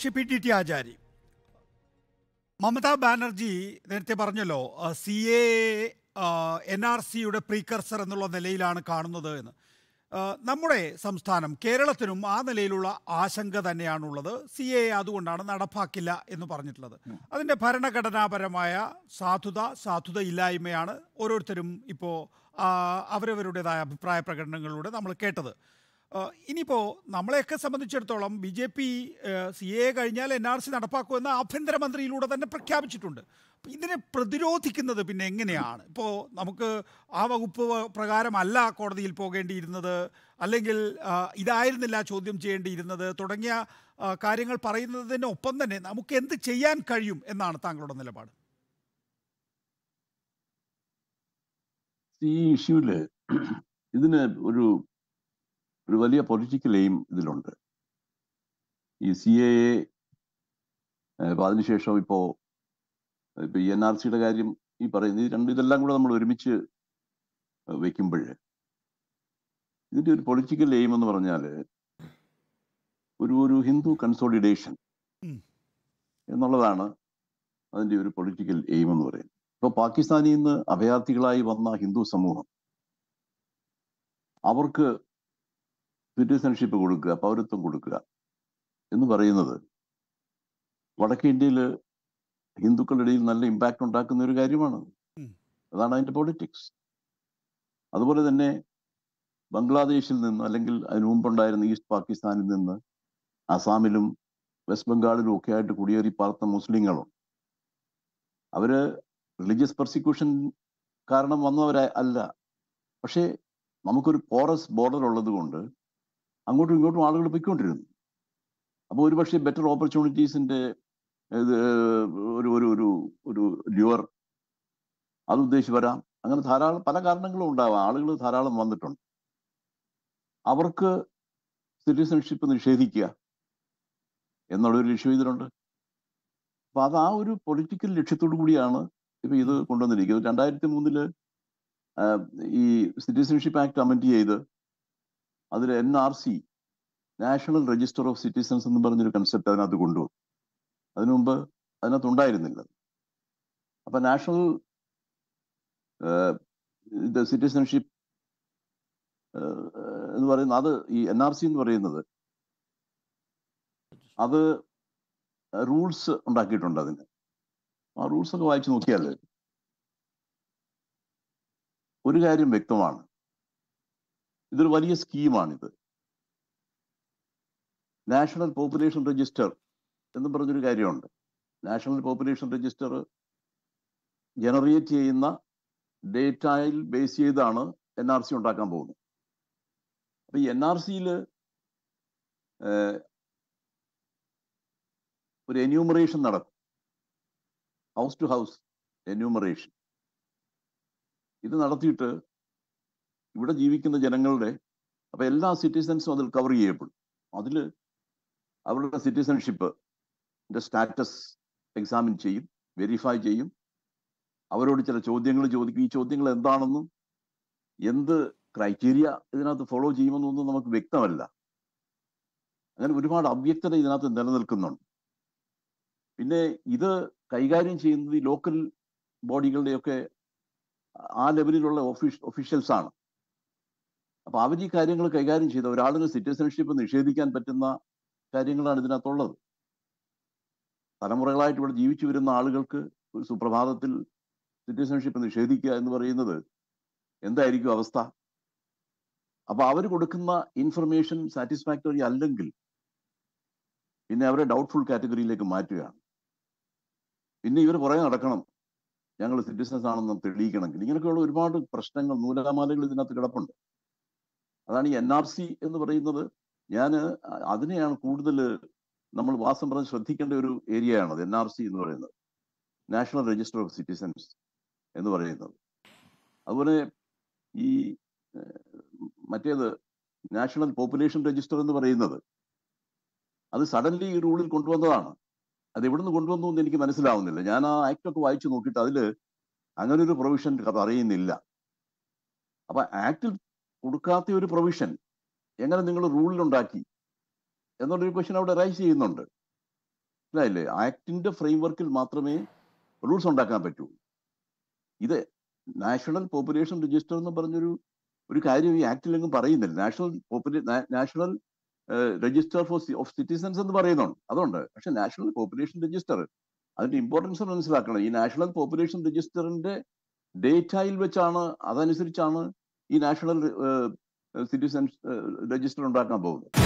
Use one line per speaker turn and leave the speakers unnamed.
ശ്രീ പി ടി ടി ആചാരി മമതാ ബാനർജി നേരത്തെ പറഞ്ഞല്ലോ C A N R സിയുടെ പ്രീകർസർ എന്നുള്ള നിലയിലാണ് കാണുന്നത് എന്ന് നമ്മുടെ സംസ്ഥാനം കേരളത്തിനും ആ നിലയിലുള്ള ആശങ്ക തന്നെയാണുള്ളത് സി എ അതുകൊണ്ടാണ് നടപ്പാക്കില്ല എന്ന് പറഞ്ഞിട്ടുള്ളത് അതിൻ്റെ ഭരണഘടനാപരമായ സാധുത സാധുത ഇല്ലായ്മയാണ് ഓരോരുത്തരും ഇപ്പോൾ അവരവരുടേതായ അഭിപ്രായ പ്രകടനങ്ങളിലൂടെ നമ്മൾ കേട്ടത് ഇനിയിപ്പോൾ നമ്മളെയൊക്കെ സംബന്ധിച്ചിടത്തോളം B J P C A കഴിഞ്ഞാൽ എൻ ആർ സി നടപ്പാക്കുമെന്ന് ആഭ്യന്തരമന്ത്രിയിലൂടെ തന്നെ പ്രഖ്യാപിച്ചിട്ടുണ്ട് ഇതിനെ പ്രതിരോധിക്കുന്നത് പിന്നെ എങ്ങനെയാണ് ഇപ്പോൾ നമുക്ക് ആ വകുപ്പ് പ്രകാരമല്ല കോടതിയിൽ പോകേണ്ടിയിരുന്നത് അല്ലെങ്കിൽ ഇതായിരുന്നില്ല ചോദ്യം ചെയ്യേണ്ടിയിരുന്നത് തുടങ്ങിയ കാര്യങ്ങൾ പറയുന്നതിനൊപ്പം തന്നെ നമുക്ക് എന്ത് ചെയ്യാൻ കഴിയും എന്നാണ് താങ്കളുടെ നിലപാട്
ഈ ഇഷ്യൂല് ഇതിന് ഒരു ഒരു വലിയ പൊളിറ്റിക്കൽ എയിം ഇതിലുണ്ട് ഈ സി എ എ അപ്പോൾ അതിനുശേഷം ഇപ്പോൾ ഇപ്പോൾ എൻ ആർ സിയുടെ കാര്യം ഈ പറയുന്ന ഈ രണ്ട് ഇതെല്ലാം കൂടെ നമ്മൾ ഒരുമിച്ച് വെക്കുമ്പോൾ ഇതിൻ്റെ ഒരു പൊളിറ്റിക്കൽ എയിം എന്ന് പറഞ്ഞാൽ ഒരു ഒരു ഹിന്ദു കൺസോളിഡേഷൻ എന്നുള്ളതാണ് അതിൻ്റെ ഒരു പൊളിറ്റിക്കൽ എയിം എന്ന് പറയുന്നത് ഇപ്പോൾ പാകിസ്ഥാനിൽ നിന്ന് അഭയാർത്ഥികളായി വന്ന ഹിന്ദു സമൂഹം അവർക്ക് സിറ്റിസൺഷിപ്പ് കൊടുക്കുക പൗരത്വം കൊടുക്കുക എന്ന് പറയുന്നത് വടക്കേ ഇന്ത്യയിൽ ഹിന്ദുക്കളുടെ ഇടയിൽ നല്ല ഇമ്പാക്റ്റ് ഉണ്ടാക്കുന്ന ഒരു കാര്യമാണ് അതാണ് അതിൻ്റെ പൊളിറ്റിക്സ് അതുപോലെ തന്നെ ബംഗ്ലാദേശിൽ നിന്ന് അല്ലെങ്കിൽ അതിനു മുമ്പുണ്ടായിരുന്ന ഈസ്റ്റ് പാകിസ്ഥാനിൽ നിന്ന് അസാമിലും വെസ്റ്റ് ബംഗാളിലും ഒക്കെ ആയിട്ട് കുടിയേറി പാർത്ത മുസ്ലിങ്ങളും അവര് റിലീജിയസ് പെർസിക്യൂഷൻ കാരണം വന്നവരല്ല പക്ഷേ നമുക്കൊരു പോറസ് ബോർഡർ ഉള്ളത് കൊണ്ട് അങ്ങോട്ടും ഇങ്ങോട്ടും ആളുകൾ പൊയ്ക്കൊണ്ടിരുന്നു അപ്പോൾ ഒരുപക്ഷെ ബെറ്റർ ഓപ്പർച്യൂണിറ്റീസിന്റെ ഒരു ഒരു ഒരു ഒരു ല്യുവർ അത് ഉദ്ദേശിച്ച് വരാം അങ്ങനെ ധാരാളം പല കാരണങ്ങളും ഉണ്ടാവാം ആളുകൾ ധാരാളം വന്നിട്ടുണ്ട് അവർക്ക് സിറ്റിസൺഷിപ്പ് നിഷേധിക്കുക എന്നുള്ളൊരു ലക്ഷ്യം ഇതിലുണ്ട് അപ്പൊ അത് ആ ഒരു പൊളിറ്റിക്കൽ ലക്ഷ്യത്തോടു കൂടിയാണ് ഇപ്പൊ ഇത് കൊണ്ടുവന്നിരിക്കുന്നത് രണ്ടായിരത്തി മൂന്നില് ഈ സിറ്റിസൺഷിപ്പ് ആക്ട് അമെൻഡ് ചെയ്ത് അതിൽ N R C national register of citizens എന്ന് പറഞ്ഞൊരു കൺസെപ്റ്റ് അതിനകത്ത് കൊണ്ടുവന്നു അതിനു മുമ്പ് അതിനകത്ത് ഉണ്ടായിരുന്നില്ല അപ്പൊ നാഷണൽ സിറ്റിസൺഷിപ്പ് എന്ന് പറയുന്ന അത് ഈ എൻ ആർ സി എന്ന് പറയുന്നത് അത് റൂൾസ് ഉണ്ടാക്കിയിട്ടുണ്ട് അതിന് ആ റൂൾസ് ഒക്കെ വായിച്ചു നോക്കിയാൽ ഒരു കാര്യം വ്യക്തമാണ് ഇതൊരു വലിയ സ്കീമാണിത് നാഷണൽ പോപ്പുലേഷൻ രജിസ്റ്റർ എന്ന് പറഞ്ഞൊരു കാര്യമുണ്ട് നാഷണൽ പോപ്പുലേഷൻ രജിസ്റ്റർ ജനറേറ്റ് ചെയ്യുന്ന ഡേറ്റയിൽ ബേസ് ചെയ്താണ് എൻ ആർ സി ഉണ്ടാക്കാൻ പോകുന്നത് അപ്പൊ ഈ എൻ ആർ സിയിൽ ഒരു എന്യൂമറേഷൻ നടക്കും ഹൗസ് ടു ഹൗസ് എന്യൂമറേഷൻ ഇത് നടത്തിയിട്ട് ഇവിടെ ജീവിക്കുന്ന ജനങ്ങളുടെ അപ്പം എല്ലാ സിറ്റിസൺസും അതിൽ കവർ ചെയ്യപ്പെടും അതിൽ അവരുടെ സിറ്റിസൺഷിപ്പ് സ്റ്റാറ്റസ് എക്സാമിൻ ചെയ്യും വെരിഫൈ ചെയ്യും അവരോട് ചില ചോദ്യങ്ങൾ ചോദിക്കും ഈ ചോദ്യങ്ങൾ എന്താണെന്നും എന്ത് ക്രൈറ്റീരിയ ഇതിനകത്ത് ഫോളോ ചെയ്യുമെന്നൊന്നും നമുക്ക് വ്യക്തമല്ല അങ്ങനെ ഒരുപാട് അവ്യക്തത ഇതിനകത്ത് നിലനിൽക്കുന്നുണ്ട് പിന്നെ ഇത് കൈകാര്യം ചെയ്യുന്നത് ഈ ലോക്കൽ ബോഡികളുടെയൊക്കെ ആ ലെവലിലുള്ള ഓഫീഷ് ഒഫീഷ്യൽസ് ആണ് അപ്പൊ അവർ ഈ കാര്യങ്ങൾ കൈകാര്യം ചെയ്ത ഒരാളിന് സിറ്റിസൺഷിപ്പ് നിഷേധിക്കാൻ പറ്റുന്ന കാര്യങ്ങളാണ് ഇതിനകത്തുള്ളത് തലമുറകളായിട്ട് ഇവിടെ ജീവിച്ചു വരുന്ന ആളുകൾക്ക് ഒരു സുപ്രഭാതത്തിൽ സിറ്റിസൺഷിപ്പ് നിഷേധിക്കുക എന്ന് പറയുന്നത് എന്തായിരിക്കും അവസ്ഥ അപ്പൊ അവർ കൊടുക്കുന്ന ഇൻഫർമേഷൻ സാറ്റിസ്ഫാക്ടറി അല്ലെങ്കിൽ പിന്നെ അവരെ ഡൗട്ട്ഫുൾ കാറ്റഗറിയിലേക്ക് മാറ്റുകയാണ് പിന്നെ ഇവർ പുറകെ നടക്കണം ഞങ്ങൾ സിറ്റിസൺസ് ആണെന്ന് തെളിയിക്കണമെങ്കിൽ ഇങ്ങനെയൊക്കെയുള്ള ഒരുപാട് പ്രശ്നങ്ങൾ നൂലാമാലകൾ ഇതിനകത്ത് കിടപ്പുണ്ട് അതാണ് ഈ എൻ ആർ സി എന്ന് പറയുന്നത് ഞാൻ അതിനെയാണ് കൂടുതൽ നമ്മൾ വാസം പറഞ്ഞ് ശ്രദ്ധിക്കേണ്ട ഒരു ഏരിയ ആണത് എൻ ആർ സി എന്ന് പറയുന്നത് നാഷണൽ രജിസ്റ്റർ ഓഫ് സിറ്റിസൻസ് എന്ന് പറയുന്നത് അതുപോലെ ഈ മറ്റേത് നാഷണൽ പോപ്പുലേഷൻ രജിസ്റ്റർ എന്ന് പറയുന്നത് അത് സഡൻലി ഈ റൂളിൽ കൊണ്ടുവന്നതാണ് അത് എവിടെ നിന്ന് കൊണ്ടുവന്നു എന്ന് എനിക്ക് മനസ്സിലാവുന്നില്ല ഞാൻ ആ ആക്ട് ഒക്കെ വായിച്ചു നോക്കിയിട്ട് അതിൽ അങ്ങനെ ഒരു പ്രൊവിഷൻ അറിയുന്നില്ല അപ്പൊ ആക്ടിൽ കൊടുക്കാത്ത ഒരു പ്രൊവിഷൻ എങ്ങനെ നിങ്ങൾ റൂളിലുണ്ടാക്കി എന്നുള്ളൊരു ക്വസ്റ്റ്യൻ അവിടെ റൈസ് ചെയ്യുന്നുണ്ട് മനസ്സിലായില്ലേ ആക്ടിന്റെ ഫ്രെയിംവർക്കിൽ മാത്രമേ റൂൾസ് ഉണ്ടാക്കാൻ പറ്റൂ ഇത് നാഷണൽ പോപ്പുലേഷൻ രജിസ്റ്റർ എന്ന് പറഞ്ഞൊരു ഒരു കാര്യം ഈ ആക്ടിലെങ്കിലും പറയുന്നില്ല നാഷണൽ പോപ്പുലേ national register for of citizens എന്ന് പറയുന്നുണ്ട് അതുകൊണ്ട് പക്ഷെ നാഷണൽ പോപ്പുലേഷൻ രജിസ്റ്റർ അതിന്റെ ഇമ്പോർട്ടൻസ് മനസ്സിലാക്കണം ഈ നാഷണൽ പോപ്പുലേഷൻ രജിസ്റ്ററിന്റെ ഡേറ്റയിൽ വെച്ചാണ് അതനുസരിച്ചാണ് ഈ നാഷണൽ സിറ്റിസൺസ് രജിസ്റ്റർ ഉണ്ടാക്കാൻ പോകുന്നത്